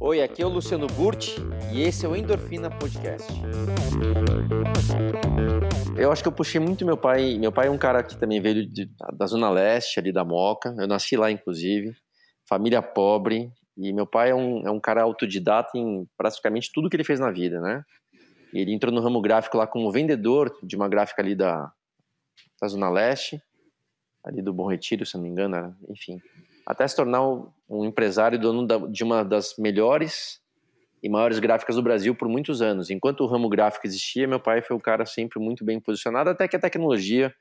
Oi, aqui é o Luciano Burti e esse é o Endorfina Podcast. Eu acho que eu puxei muito meu pai. Meu pai é um cara que também veio de, da Zona Leste, ali da Moca. Eu nasci lá, inclusive. Família pobre. E meu pai é um, é um cara autodidata em praticamente tudo que ele fez na vida, né? Ele entrou no ramo gráfico lá como vendedor de uma gráfica ali da, da Zona Leste, ali do Bom Retiro, se não me engano, era, enfim até se tornar um empresário dono de uma das melhores e maiores gráficas do Brasil por muitos anos. Enquanto o ramo gráfico existia, meu pai foi o cara sempre muito bem posicionado, até que a tecnologia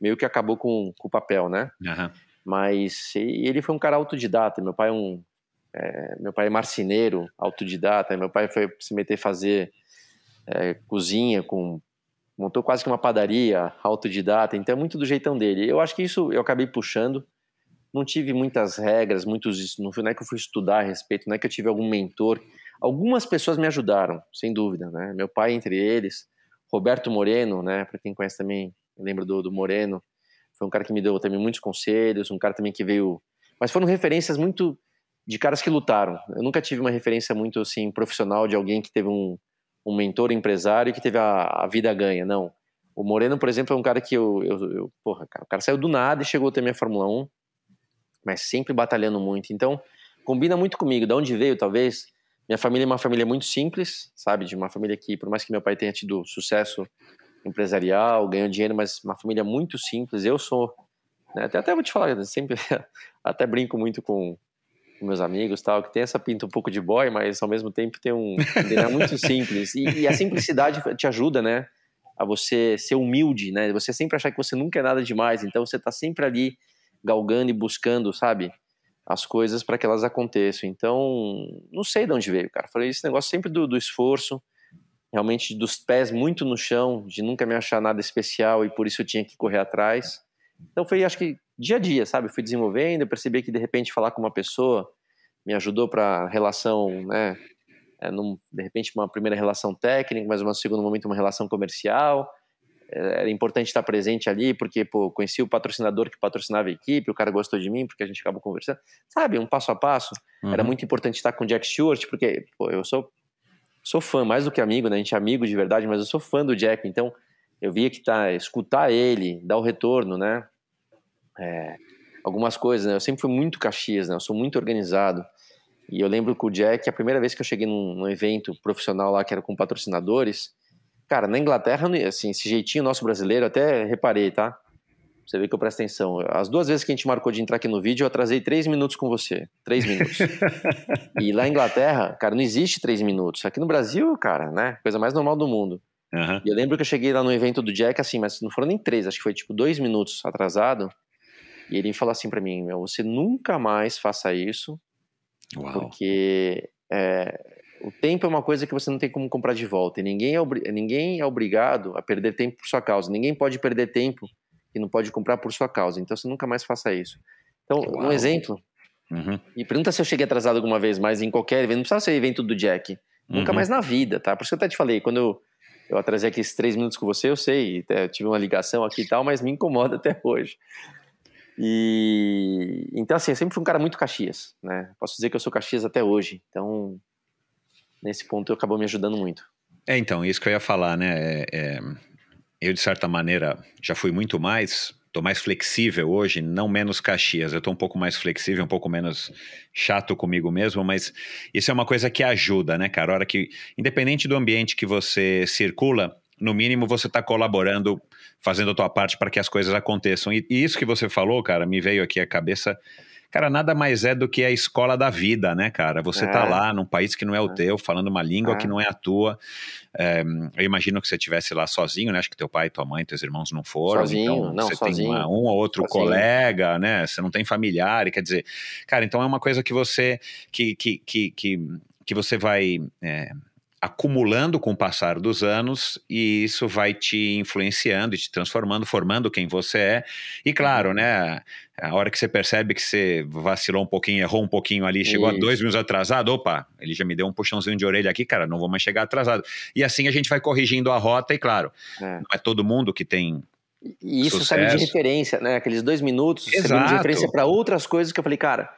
meio que acabou com, com o papel, né? Uhum. Mas ele foi um cara autodidata. Meu pai é um é, meu pai é marceneiro, autodidata. Meu pai foi se meter a fazer é, cozinha com montou quase que uma padaria autodidata. Então é muito do jeitão dele. Eu acho que isso eu acabei puxando não tive muitas regras, muitos não, foi, nem é que eu fui estudar a respeito, não é que eu tive algum mentor. Algumas pessoas me ajudaram, sem dúvida, né? Meu pai entre eles, Roberto Moreno, né? Para quem conhece também, lembro do, do Moreno, foi um cara que me deu também muitos conselhos, um cara também que veio, mas foram referências muito de caras que lutaram. Eu nunca tive uma referência muito assim profissional de alguém que teve um, um mentor empresário que teve a, a vida ganha, não. O Moreno, por exemplo, é um cara que eu, eu, eu porra, cara, o cara saiu do nada e chegou a ter minha Fórmula 1 mas sempre batalhando muito. Então, combina muito comigo. De onde veio, talvez? Minha família é uma família muito simples, sabe? De uma família que, por mais que meu pai tenha tido sucesso empresarial, ganhou dinheiro, mas uma família muito simples. Eu sou, né? até, até vou te falar, sempre até brinco muito com, meus amigos tal, que tem essa pinta um pouco de boy, mas ao mesmo tempo tem um é muito simples. E, e, a simplicidade te ajuda, né? A você ser humilde, né? Você sempre achar que você nunca é nada demais. Então você tá sempre ali galgando e buscando, sabe? As coisas para que elas aconteçam. Então, não sei de onde veio, cara. Falei esse negócio sempre do, do esforço, realmente dos pés muito no chão, de nunca me achar nada especial e por isso eu tinha que correr atrás. Então, foi, acho que dia a dia, sabe? Eu fui desenvolvendo, eu percebi que de repente falar com uma pessoa me ajudou para relação, né? É, num, de repente uma primeira relação técnica, mas uma segunda momento uma relação comercial era importante estar presente ali, porque pô, conheci o patrocinador que patrocinava a equipe, o cara gostou de mim, porque a gente acabou conversando. Sabe, um passo a passo. Uhum. Era muito importante estar com o Jack Stewart, porque pô, eu sou, sou fã, mais do que amigo, né? A gente é amigo de verdade, mas eu sou fã do Jack, então eu via que tá, escutar ele, dar o retorno, né? É, algumas coisas, né? Eu sempre fui muito caxias, né? Eu sou muito organizado. E eu lembro que o Jack, a primeira vez que eu cheguei num, num evento profissional lá, que era com patrocinadores, Cara, na Inglaterra, assim, esse jeitinho nosso brasileiro, até reparei, tá? Você vê que eu presto atenção. As duas vezes que a gente marcou de entrar aqui no vídeo, eu atrasei três minutos com você. Três minutos. e lá na Inglaterra, cara, não existe três minutos. Aqui no Brasil, cara, né? Coisa mais normal do mundo. Uhum. E eu lembro que eu cheguei lá no evento do Jack, assim, mas não foram nem três, acho que foi tipo dois minutos atrasado. E ele falou assim para mim: Meu, você nunca mais faça isso. Uau. Porque é, o tempo é uma coisa que você não tem como comprar de volta. E ninguém é, ninguém é obrigado a perder tempo por sua causa. Ninguém pode perder tempo e não pode comprar por sua causa. Então você nunca mais faça isso. Então, Uau. um exemplo. Uhum. E pergunta se eu cheguei atrasado alguma vez, mas em qualquer evento, não precisa ser evento do Jack. Uhum. Nunca mais na vida, tá? Por isso que eu até te falei, quando eu, eu atrasei aqueles três minutos com você, eu sei, eu tive uma ligação aqui e tal, mas me incomoda até hoje. E então, assim, eu sempre fui um cara muito Caxias, né? Posso dizer que eu sou Caxias até hoje. Então, nesse ponto acabou me ajudando muito. É, então, isso que eu ia falar, né? É, é, eu, de certa maneira, já fui muito mais, estou mais flexível hoje, não menos Caxias. Eu estou um pouco mais flexível, um pouco menos chato comigo mesmo, mas isso é uma coisa que ajuda, né, cara? A hora que, independente do ambiente que você circula, no mínimo você está colaborando, fazendo a tua parte para que as coisas aconteçam. E, e isso que você falou, cara, me veio aqui à cabeça Cara, nada mais é do que a escola da vida, né, cara? Você tá é. tá lá num país que não é o é. teu, falando uma língua é. que não é a tua. Eh, eu imagino que você estivesse lá sozinho, né? Acho que teu pai, tua mãe, teus irmãos não foram. Sozinho, então não, você sozinho. tem uma, um ou outro sozinho. colega, né? Você não tem familiar, e quer dizer, cara, então é uma coisa que você que, que, que, que, que você vai é, acumulando com o passar dos anos e isso vai te influenciando e te transformando, formando quem você é. E claro, uhum. né, a hora que você percebe que você vacilou um pouquinho, errou um pouquinho ali, chegou Isso. a dois minutos atrasado, opa, ele já me deu um puxãozinho de orelha aqui, cara, não vou mais chegar atrasado. E assim a gente vai corrigindo a rota, e claro, é. não é todo mundo que tem e isso Sucesso. serve de referência, né? Aqueles dois minutos servindo de referência para outras coisas que eu falei, cara,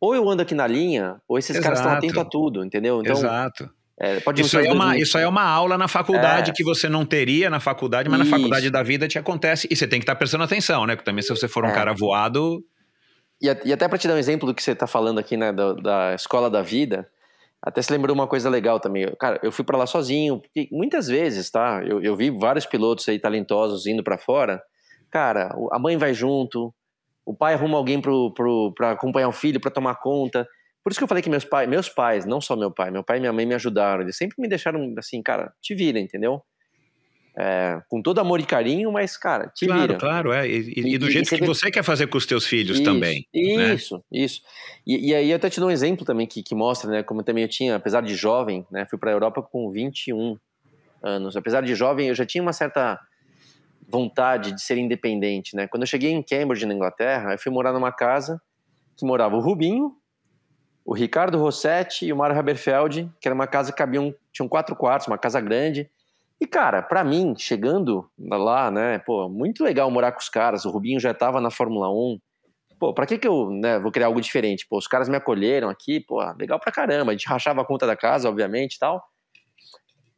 ou eu ando aqui na linha, ou esses Exato. caras estão atentos a tudo, entendeu? Então, Exato. É, isso, é uma, isso é uma aula na faculdade é. que você não teria na faculdade, mas isso. na faculdade da vida te acontece. E você tem que estar tá prestando atenção, né? Porque também se você for um é. cara voado. E, e até para te dar um exemplo do que você está falando aqui, né? Da, da, escola da vida, até se lembrou uma coisa legal também. Cara, eu fui para lá sozinho, porque muitas vezes, tá? Eu, eu vi vários pilotos aí talentosos indo para fora. Cara, a mãe vai junto, o pai arruma alguém para acompanhar o filho, para tomar conta. Por isso que eu falei que meus pais, meus pais, não só meu pai, meu pai e minha mãe me ajudaram. Eles sempre me deixaram assim, cara, te vira, entendeu? É, com todo amor e carinho, mas, cara, te claro, vira. Claro, é. E, e, e do e, jeito que você quer fazer com os teus filhos isso, também. Isso, né? isso. E, aí eu até te dou um exemplo também que, que mostra, né? Como também eu tinha, apesar de jovem, né? Fui para a Europa com 21 anos. Apesar de jovem, eu já tinha uma certa vontade de ser independente, né? Quando eu cheguei em Cambridge, na Inglaterra, eu fui morar numa casa que morava o Rubinho, o Ricardo Rossetti e o Mário Haberfeld, que era uma casa que cabiam, tinham quatro quartos, uma casa grande. E, cara, para mim, chegando lá, né, pô, muito legal morar com os caras, o Rubinho já estava na Fórmula 1. Pô, pra que que eu, né, vou criar algo diferente? Pô, os caras me acolheram aqui, pô, ah, legal pra caramba. A gente rachava a conta da casa, obviamente, e tal.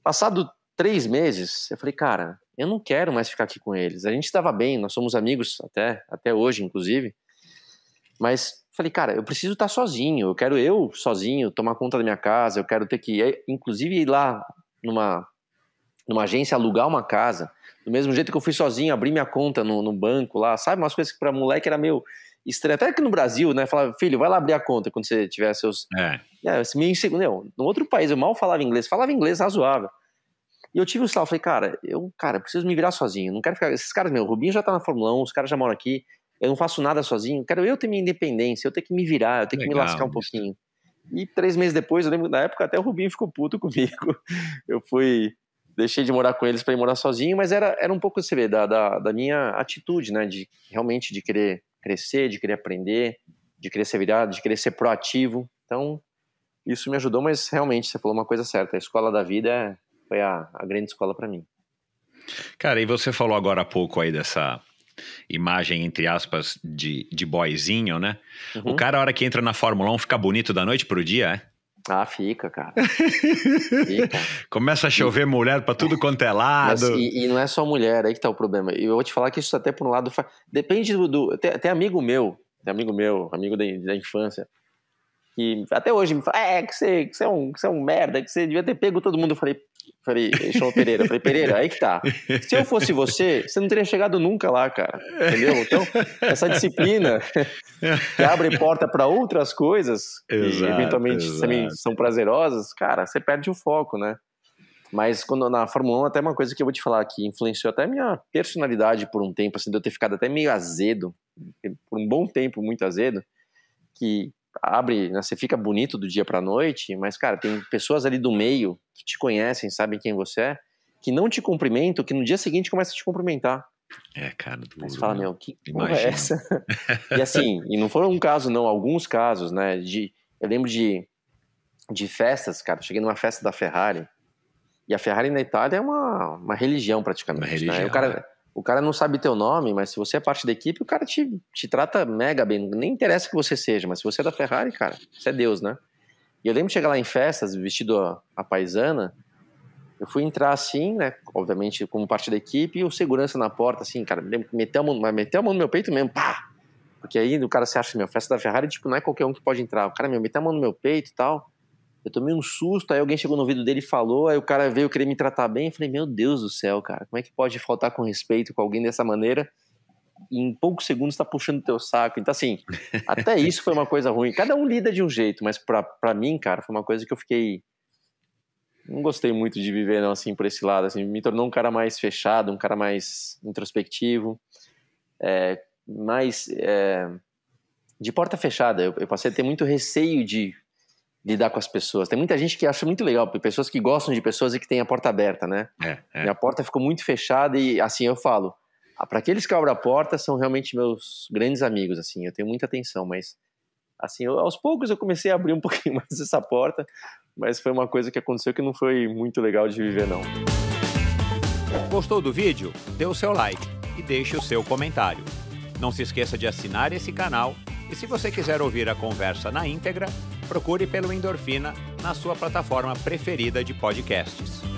Passado três meses, eu falei, cara, eu não quero mais ficar aqui com eles. A gente estava bem, nós somos amigos até, até hoje, inclusive. Mas Falei, cara, eu preciso estar tá sozinho, eu quero eu sozinho tomar conta da minha casa, eu quero ter que, inclusive, ir lá numa, numa agência alugar uma casa. Do mesmo jeito que eu fui sozinho abrir minha conta no, no banco lá, sabe? Umas coisas que para moleque era meio estranho. Até que no Brasil, né? Falava, filho, vai lá abrir a conta quando você tiver seus. É. é meio inseguro. Não, no outro país eu mal falava inglês, falava inglês razoável. E eu tive o sal falei, cara, eu, cara, preciso me virar sozinho, não quero ficar. Esses caras, meu, o Rubinho já tá na Fórmula 1, os caras já moram aqui, eu não faço nada sozinho, quero eu ter minha independência, eu tenho que me virar, eu tenho Legal, que me lascar um pouquinho. E três meses depois, eu lembro na época até o Rubinho ficou puto comigo. Eu fui, deixei de morar com eles para ir morar sozinho, mas era, era um pouco você vê, da, da, da, minha atitude, né? De realmente de querer crescer, de querer aprender, de querer ser virado, de querer ser proativo. Então, isso me ajudou, mas realmente você falou uma coisa certa: a escola da vida é, foi a, a grande escola para mim. Cara, e você falou agora há pouco aí dessa imagem, entre aspas, de, de boyzinho, né? Uhum. O cara, a hora que entra na Fórmula 1, fica bonito da noite pro dia, é? Ah, fica, cara. fica. Começa a chover mulher pra tudo quanto é lado. Mas, e, e, não é só mulher, aí que tá o problema. E eu vou te falar que isso até por um lado. Depende do. do tem, tem amigo meu, tem amigo meu, amigo da, da infância, que até hoje me fala, é, que você, que, você é um, que você é um merda, que você devia ter pego todo mundo. Eu falei, falei, chamou Pereira. Eu falei, Pereira, aí que tá. Se eu fosse você, você não teria chegado nunca lá, cara. Entendeu? Então, essa disciplina que abre porta para outras coisas, exato, que eventualmente exato. também são prazerosas, cara, você perde o foco, né? Mas quando na Fórmula 1, até uma coisa que eu vou te falar que influenciou até a minha personalidade por um tempo, assim, de eu ter ficado até meio azedo, por um bom tempo muito azedo, que abre, né, você fica bonito do dia para noite, mas cara, tem pessoas ali do meio que te conhecem, sabem quem você é, que não te cumprimentam, que no dia seguinte começa a te cumprimentar. É, cara, do mundo. Você fala, né? meu, que imagina. porra é essa? e assim, e não foram um caso, não, alguns casos, né? De, eu lembro de, de festas, cara. Cheguei numa festa da Ferrari. E a Ferrari na Itália é uma, uma religião, praticamente. Uma né, religião, né? o cara, o cara não sabe teu nome, mas se você é parte da equipe, o cara te, te trata mega bem. Nem interessa que você seja, mas se você é da Ferrari, cara, você é Deus, né? E eu lembro de chegar lá em festas, vestido a, a paisana, eu fui entrar assim, né? Obviamente, como parte da equipe, e o segurança na porta, assim, cara, meteu a mão, meteu a mão no meu peito mesmo, pá! Porque aí o cara se acha, meu, festa da Ferrari, tipo, não é qualquer um que pode entrar. O cara, meu, meteu a mão no meu peito e tal. Eu tomei um susto, aí alguém chegou no ouvido dele e falou, aí o cara veio querer me tratar bem. Eu falei, meu Deus do céu, cara, como é que pode faltar com respeito com alguém dessa maneira? E em poucos segundos está puxando o teu saco. Então, assim, até isso foi uma coisa ruim. Cada um lida de um jeito, mas para mim, cara, foi uma coisa que eu fiquei. Não gostei muito de viver, não, assim, por esse lado. Assim, me tornou um cara mais fechado, um cara mais introspectivo, é, eh, mais. É, eh, de porta fechada. Eu, eu passei a ter muito receio de lidar com as pessoas. Tem muita gente que acha muito legal, pessoas que gostam de pessoas e que têm a porta aberta, né? É, é. Minha porta ficou muito fechada e assim eu falo. Ah, Para aqueles que abrem a porta são realmente meus grandes amigos, assim. Eu tenho muita atenção, mas assim, eu, aos poucos eu comecei a abrir um pouquinho mais essa porta, mas foi uma coisa que aconteceu que não foi muito legal de viver não. Gostou do vídeo? Dê o seu like e deixe o seu comentário. Não se esqueça de assinar esse canal e se você quiser ouvir a conversa na íntegra, procure pelo Endorfina na sua plataforma preferida de podcasts.